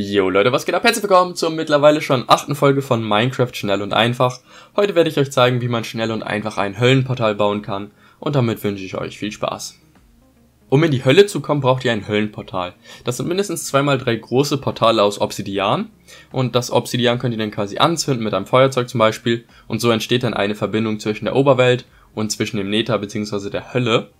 Jo Leute, was geht ab? Herzlich willkommen zur mittlerweile schon achten Folge von Minecraft schnell und einfach. Heute werde ich euch zeigen, wie man schnell und einfach ein Höllenportal bauen kann und damit wünsche ich euch viel Spaß. Um in die Hölle zu kommen, braucht ihr ein Höllenportal. Das sind mindestens 2x3 große Portale aus Obsidian und das Obsidian könnt ihr dann quasi anzünden mit einem Feuerzeug zum Beispiel und so entsteht dann eine Verbindung zwischen der Oberwelt und zwischen dem Nether bzw. der Hölle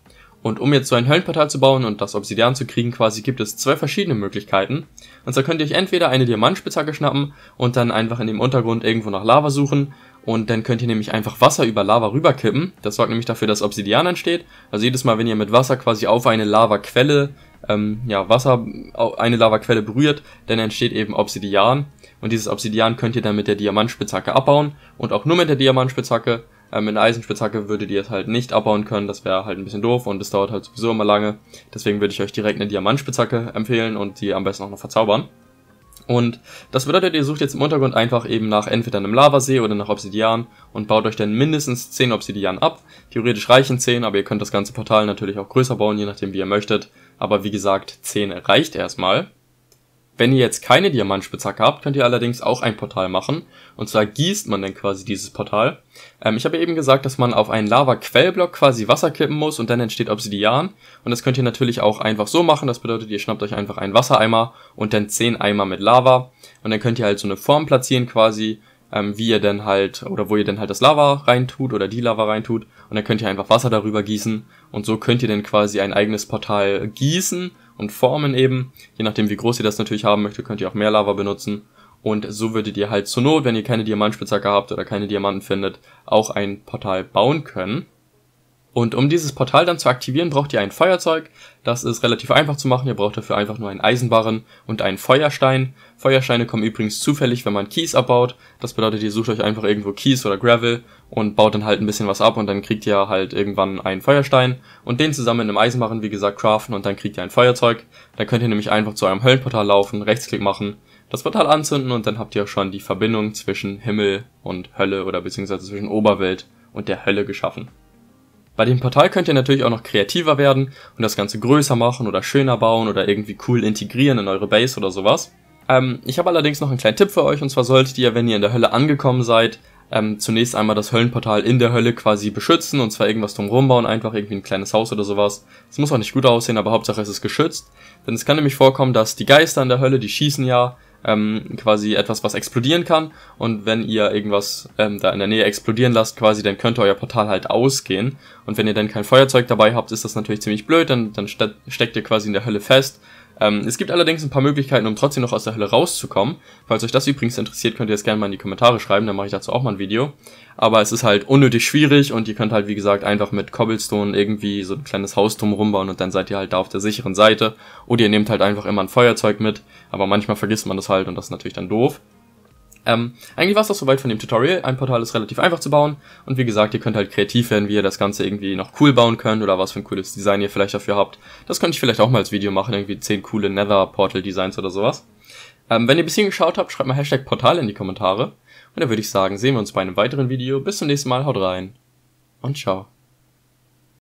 und um jetzt so ein Höllenportal zu bauen und das Obsidian zu kriegen, quasi gibt es zwei verschiedene Möglichkeiten. Und zwar könnt ihr euch entweder eine Diamantspitzhacke schnappen und dann einfach in dem Untergrund irgendwo nach Lava suchen. Und dann könnt ihr nämlich einfach Wasser über Lava rüberkippen. Das sorgt nämlich dafür, dass Obsidian entsteht. Also jedes Mal, wenn ihr mit Wasser quasi auf eine Lavaquelle, ähm, ja, Wasser, eine Lavaquelle berührt, dann entsteht eben Obsidian. Und dieses Obsidian könnt ihr dann mit der Diamantspitzhacke abbauen und auch nur mit der Diamantspitzhacke ähm, in der Eisenspitzhacke würdet ihr es halt nicht abbauen können, das wäre halt ein bisschen doof und es dauert halt sowieso immer lange. Deswegen würde ich euch direkt eine Diamantspitzhacke empfehlen und die am besten auch noch verzaubern. Und das bedeutet, ihr sucht jetzt im Untergrund einfach eben nach entweder einem Lavasee oder nach Obsidian und baut euch dann mindestens 10 Obsidian ab. Theoretisch reichen 10, aber ihr könnt das ganze Portal natürlich auch größer bauen, je nachdem wie ihr möchtet. Aber wie gesagt, 10 reicht erstmal. Wenn ihr jetzt keine Diamantspitzhacke habt, könnt ihr allerdings auch ein Portal machen. Und zwar gießt man dann quasi dieses Portal. Ähm, ich habe ja eben gesagt, dass man auf einen Lava-Quellblock quasi Wasser kippen muss und dann entsteht Obsidian. Und das könnt ihr natürlich auch einfach so machen. Das bedeutet, ihr schnappt euch einfach einen Wassereimer und dann zehn Eimer mit Lava. Und dann könnt ihr halt so eine Form platzieren quasi, ähm, wie ihr denn halt, oder wo ihr denn halt das Lava reintut oder die Lava reintut. Und dann könnt ihr einfach Wasser darüber gießen. Und so könnt ihr dann quasi ein eigenes Portal gießen und formen eben. Je nachdem, wie groß ihr das natürlich haben möchtet, könnt ihr auch mehr Lava benutzen. Und so würdet ihr halt zur Not, wenn ihr keine Diamantspitzhacke habt oder keine Diamanten findet, auch ein Portal bauen können. Und um dieses Portal dann zu aktivieren, braucht ihr ein Feuerzeug. Das ist relativ einfach zu machen. Ihr braucht dafür einfach nur einen Eisenbarren und einen Feuerstein. Feuersteine kommen übrigens zufällig, wenn man Kies abbaut. Das bedeutet, ihr sucht euch einfach irgendwo Kies oder Gravel und baut dann halt ein bisschen was ab und dann kriegt ihr halt irgendwann einen Feuerstein und den zusammen in einem Eisenbarren, wie gesagt, craften und dann kriegt ihr ein Feuerzeug. Dann könnt ihr nämlich einfach zu eurem Höllenportal laufen, Rechtsklick machen, das Portal anzünden und dann habt ihr schon die Verbindung zwischen Himmel und Hölle oder beziehungsweise zwischen Oberwelt und der Hölle geschaffen. Bei dem Portal könnt ihr natürlich auch noch kreativer werden und das Ganze größer machen oder schöner bauen oder irgendwie cool integrieren in eure Base oder sowas. Ähm, ich habe allerdings noch einen kleinen Tipp für euch und zwar solltet ihr, wenn ihr in der Hölle angekommen seid, ähm, zunächst einmal das Höllenportal in der Hölle quasi beschützen und zwar irgendwas drumherum bauen, einfach irgendwie ein kleines Haus oder sowas. Es muss auch nicht gut aussehen, aber Hauptsache es ist geschützt, denn es kann nämlich vorkommen, dass die Geister in der Hölle, die schießen ja ähm, quasi etwas, was explodieren kann. Und wenn ihr irgendwas ähm, da in der Nähe explodieren lasst, quasi, dann könnte euer Portal halt ausgehen. Und wenn ihr dann kein Feuerzeug dabei habt, ist das natürlich ziemlich blöd, dann, dann ste steckt ihr quasi in der Hölle fest ähm, es gibt allerdings ein paar Möglichkeiten, um trotzdem noch aus der Hölle rauszukommen. Falls euch das übrigens interessiert, könnt ihr das gerne mal in die Kommentare schreiben, dann mache ich dazu auch mal ein Video. Aber es ist halt unnötig schwierig und ihr könnt halt, wie gesagt, einfach mit Cobblestone irgendwie so ein kleines Haus drumherum bauen und dann seid ihr halt da auf der sicheren Seite. Oder ihr nehmt halt einfach immer ein Feuerzeug mit, aber manchmal vergisst man das halt und das ist natürlich dann doof. Ähm, eigentlich war es das soweit von dem Tutorial. Ein Portal ist relativ einfach zu bauen. Und wie gesagt, ihr könnt halt kreativ werden, wie ihr das Ganze irgendwie noch cool bauen könnt oder was für ein cooles Design ihr vielleicht dafür habt. Das könnte ich vielleicht auch mal als Video machen, irgendwie 10 coole Nether-Portal-Designs oder sowas. Ähm, wenn ihr bis hierhin geschaut habt, schreibt mal Hashtag Portal in die Kommentare. Und dann würde ich sagen, sehen wir uns bei einem weiteren Video. Bis zum nächsten Mal, haut rein und ciao.